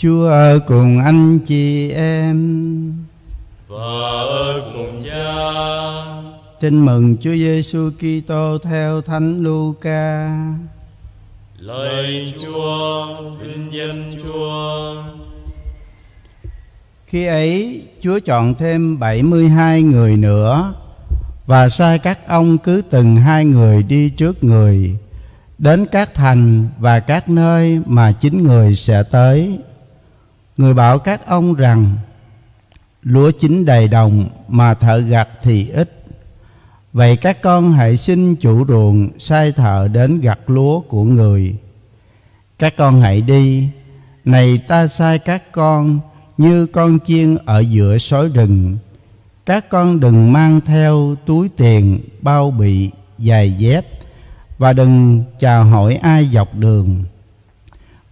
Chúa ở cùng anh chị em và ở cùng cha. Tin mừng Chúa Giêsu Kitô theo Thánh Luca. Lời Chúa, vinh danh Chúa. Khi ấy, Chúa chọn thêm bảy mươi hai người nữa và sai các ông cứ từng hai người đi trước người đến các thành và các nơi mà chính người sẽ tới Người bảo các ông rằng Lúa chín đầy đồng mà thợ gặt thì ít Vậy các con hãy xin chủ ruộng sai thợ đến gặt lúa của người Các con hãy đi Này ta sai các con như con chiên ở giữa sói rừng Các con đừng mang theo túi tiền, bao bị, giày dép Và đừng chào hỏi ai dọc đường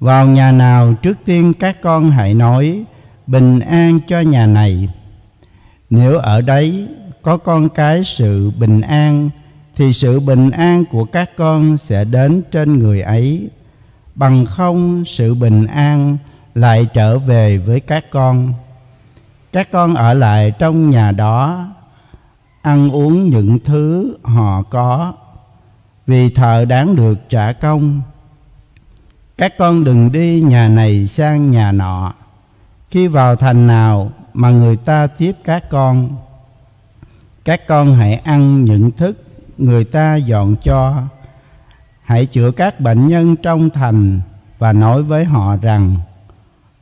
vào nhà nào trước tiên các con hãy nói bình an cho nhà này nếu ở đấy có con cái sự bình an thì sự bình an của các con sẽ đến trên người ấy bằng không sự bình an lại trở về với các con các con ở lại trong nhà đó ăn uống những thứ họ có vì thợ đáng được trả công các con đừng đi nhà này sang nhà nọ khi vào thành nào mà người ta tiếp các con các con hãy ăn những thức người ta dọn cho hãy chữa các bệnh nhân trong thành và nói với họ rằng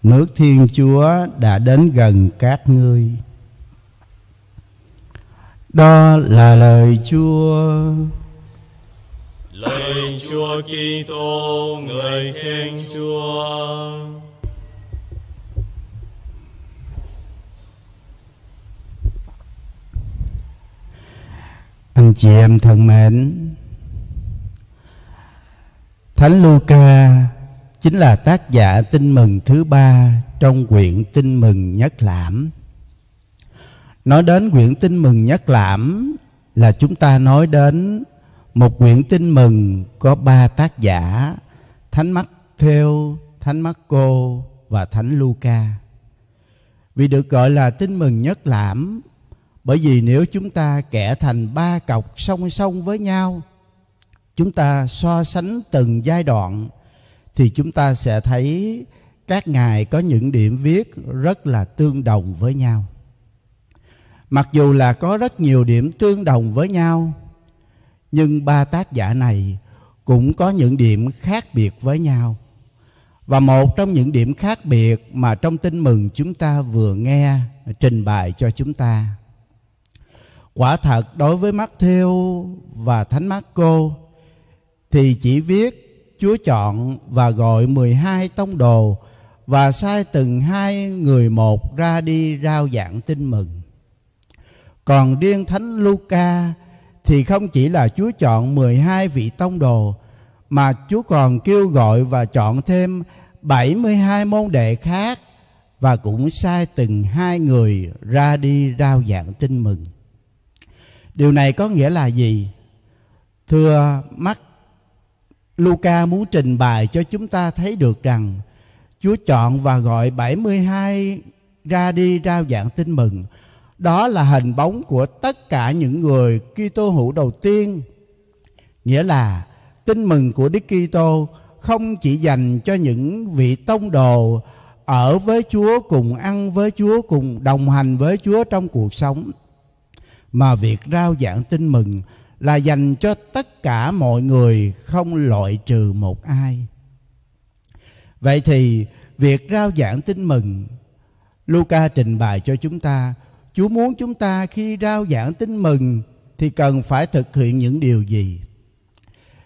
nước thiên chúa đã đến gần các ngươi đó là lời chúa Lạy Chúa Kitô người khen Chúa. Anh chị em thân mến, Thánh Luca chính là tác giả tin mừng thứ ba trong quyển tin mừng nhất lãm. Nói đến quyển tin mừng nhất lãm là chúng ta nói đến một quyển tin mừng có ba tác giả Thánh Mắc Theo, Thánh Mắc Cô và Thánh Luca. Vì được gọi là tin mừng nhất lãm bởi vì nếu chúng ta kẻ thành ba cọc song song với nhau Chúng ta so sánh từng giai đoạn Thì chúng ta sẽ thấy các ngài có những điểm viết rất là tương đồng với nhau Mặc dù là có rất nhiều điểm tương đồng với nhau nhưng ba tác giả này cũng có những điểm khác biệt với nhau và một trong những điểm khác biệt mà trong tin mừng chúng ta vừa nghe trình bày cho chúng ta quả thật đối với mắt và thánh Marco thì chỉ viết chúa chọn và gọi 12 tông đồ và sai từng hai người một ra đi rao giảng tin mừng còn riêng thánh luca thì không chỉ là Chúa chọn 12 vị tông đồ mà Chúa còn kêu gọi và chọn thêm 72 môn đệ khác và cũng sai từng hai người ra đi rao giảng tin mừng. Điều này có nghĩa là gì? Thưa mắt Luca muốn trình bày cho chúng ta thấy được rằng Chúa chọn và gọi 72 ra đi rao giảng tin mừng đó là hình bóng của tất cả những người Kitô hữu đầu tiên. Nghĩa là tin mừng của Đức Kitô không chỉ dành cho những vị tông đồ ở với Chúa cùng ăn với Chúa cùng đồng hành với Chúa trong cuộc sống mà việc rao giảng tin mừng là dành cho tất cả mọi người không loại trừ một ai. Vậy thì việc rao giảng tin mừng Luca trình bày cho chúng ta Chúa muốn chúng ta khi rao giảng tin mừng thì cần phải thực hiện những điều gì?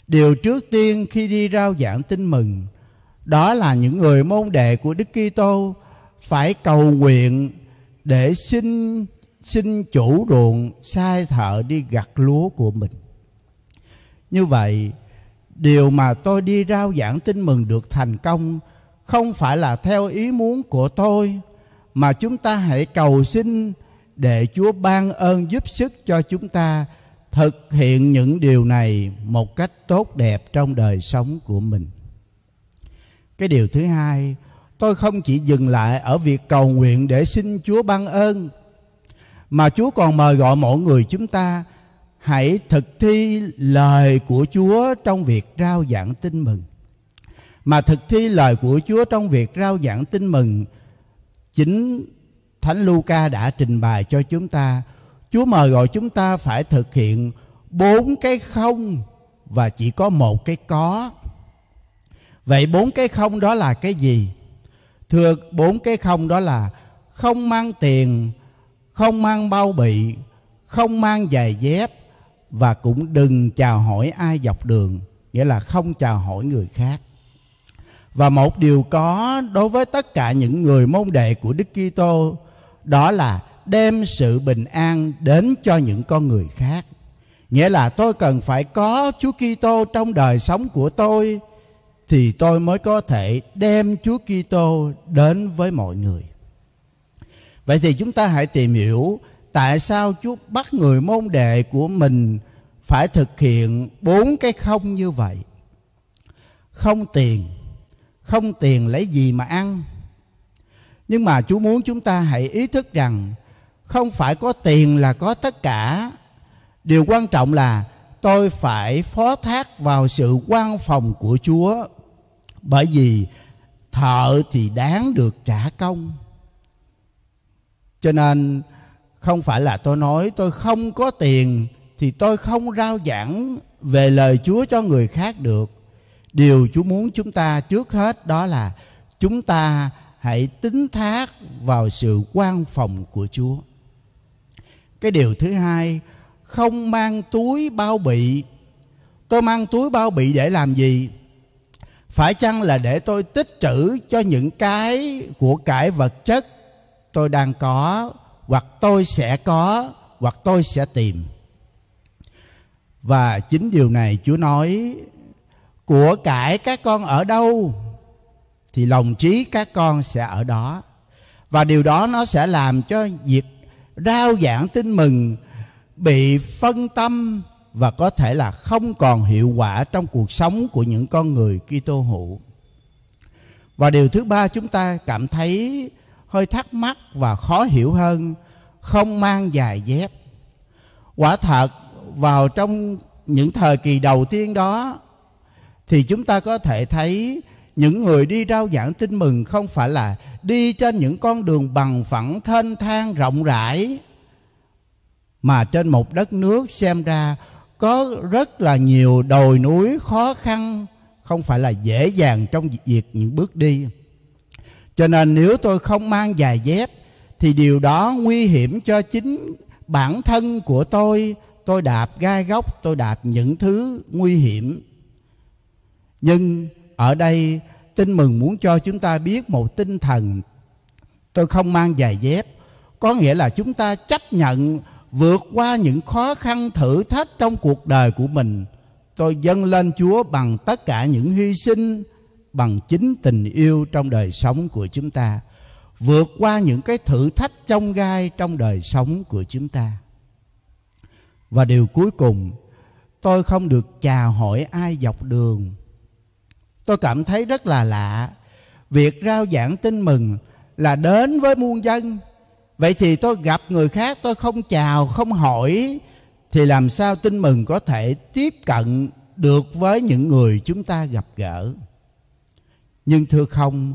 Điều trước tiên khi đi rao giảng tin mừng đó là những người môn đệ của Đức Kitô phải cầu nguyện để xin xin chủ ruộng sai thợ đi gặt lúa của mình. Như vậy, điều mà tôi đi rao giảng tin mừng được thành công không phải là theo ý muốn của tôi mà chúng ta hãy cầu xin để Chúa ban ơn giúp sức cho chúng ta thực hiện những điều này một cách tốt đẹp trong đời sống của mình. Cái điều thứ hai, tôi không chỉ dừng lại ở việc cầu nguyện để xin Chúa ban ơn mà Chúa còn mời gọi mọi người chúng ta hãy thực thi lời của Chúa trong việc rao giảng tin mừng. Mà thực thi lời của Chúa trong việc rao giảng tin mừng chính Thánh Luca đã trình bày cho chúng ta. Chúa mời gọi chúng ta phải thực hiện bốn cái không và chỉ có một cái có. Vậy bốn cái không đó là cái gì? Thưa bốn cái không đó là không mang tiền, không mang bao bị, không mang giày dép và cũng đừng chào hỏi ai dọc đường, nghĩa là không chào hỏi người khác. Và một điều có đối với tất cả những người môn đệ của Đức Kitô đó là đem sự bình an đến cho những con người khác nghĩa là tôi cần phải có Chúa Kitô trong đời sống của tôi thì tôi mới có thể đem Chúa Kitô đến với mọi người. Vậy thì chúng ta hãy tìm hiểu tại sao Chúa bắt người môn đệ của mình phải thực hiện bốn cái không như vậy. Không tiền, không tiền lấy gì mà ăn? nhưng mà Chúa muốn chúng ta hãy ý thức rằng không phải có tiền là có tất cả. Điều quan trọng là tôi phải phó thác vào sự quan phòng của Chúa. Bởi vì thợ thì đáng được trả công. Cho nên không phải là tôi nói tôi không có tiền thì tôi không rao giảng về lời Chúa cho người khác được. Điều Chúa muốn chúng ta trước hết đó là chúng ta hãy tính thác vào sự quan phòng của Chúa. Cái điều thứ hai, không mang túi bao bị. Tôi mang túi bao bị để làm gì? Phải chăng là để tôi tích trữ cho những cái của cải vật chất tôi đang có hoặc tôi sẽ có hoặc tôi sẽ tìm. Và chính điều này Chúa nói của cải các con ở đâu thì lòng trí các con sẽ ở đó và điều đó nó sẽ làm cho việc rao giảng tin mừng bị phân tâm và có thể là không còn hiệu quả trong cuộc sống của những con người Kitô hữu. Và điều thứ ba chúng ta cảm thấy hơi thắc mắc và khó hiểu hơn không mang dài dép. Quả thật vào trong những thời kỳ đầu tiên đó thì chúng ta có thể thấy những người đi rao giảng tin mừng không phải là đi trên những con đường bằng phẳng thênh thang rộng rãi mà trên một đất nước xem ra có rất là nhiều đồi núi khó khăn không phải là dễ dàng trong việc những bước đi cho nên nếu tôi không mang giày dép thì điều đó nguy hiểm cho chính bản thân của tôi tôi đạp gai góc tôi đạp những thứ nguy hiểm nhưng ở đây, tin mừng muốn cho chúng ta biết một tinh thần tôi không mang giày dép. Có nghĩa là chúng ta chấp nhận vượt qua những khó khăn thử thách trong cuộc đời của mình. Tôi dâng lên Chúa bằng tất cả những hy sinh, bằng chính tình yêu trong đời sống của chúng ta. Vượt qua những cái thử thách trong gai trong đời sống của chúng ta. Và điều cuối cùng, tôi không được chào hỏi ai dọc đường tôi cảm thấy rất là lạ việc rao giảng tin mừng là đến với muôn dân vậy thì tôi gặp người khác tôi không chào không hỏi thì làm sao tin mừng có thể tiếp cận được với những người chúng ta gặp gỡ nhưng thưa không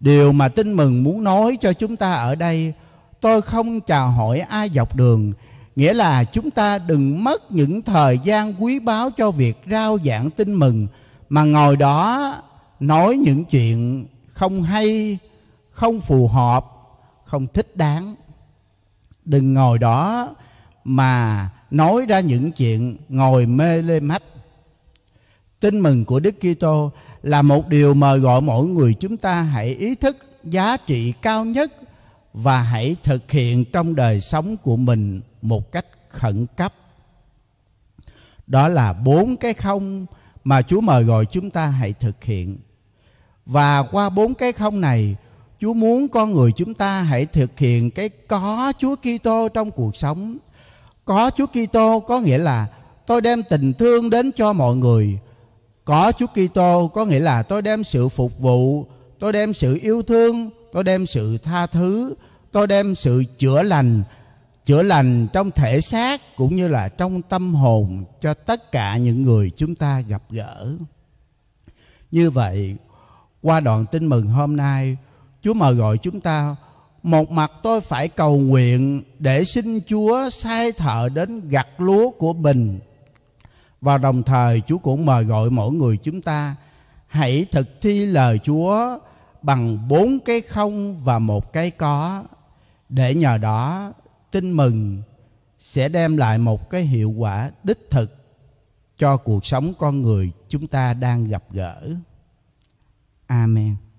điều mà tin mừng muốn nói cho chúng ta ở đây tôi không chào hỏi ai dọc đường nghĩa là chúng ta đừng mất những thời gian quý báu cho việc rao giảng tin mừng mà ngồi đó nói những chuyện không hay không phù hợp không thích đáng đừng ngồi đó mà nói ra những chuyện ngồi mê lê mách tin mừng của đức kitô là một điều mời gọi mỗi người chúng ta hãy ý thức giá trị cao nhất và hãy thực hiện trong đời sống của mình một cách khẩn cấp đó là bốn cái không mà Chúa mời gọi chúng ta hãy thực hiện. Và qua bốn cái không này, Chúa muốn con người chúng ta hãy thực hiện cái có Chúa Kitô trong cuộc sống. Có Chúa Kitô có nghĩa là tôi đem tình thương đến cho mọi người. Có Chúa Kitô có nghĩa là tôi đem sự phục vụ, tôi đem sự yêu thương, tôi đem sự tha thứ, tôi đem sự chữa lành chữa lành trong thể xác cũng như là trong tâm hồn cho tất cả những người chúng ta gặp gỡ. Như vậy, qua đoạn tin mừng hôm nay, Chúa mời gọi chúng ta một mặt tôi phải cầu nguyện để xin Chúa sai thợ đến gặt lúa của mình. Và đồng thời Chúa cũng mời gọi mỗi người chúng ta hãy thực thi lời Chúa bằng bốn cái không và một cái có để nhờ đó tin mừng sẽ đem lại một cái hiệu quả đích thực cho cuộc sống con người chúng ta đang gặp gỡ amen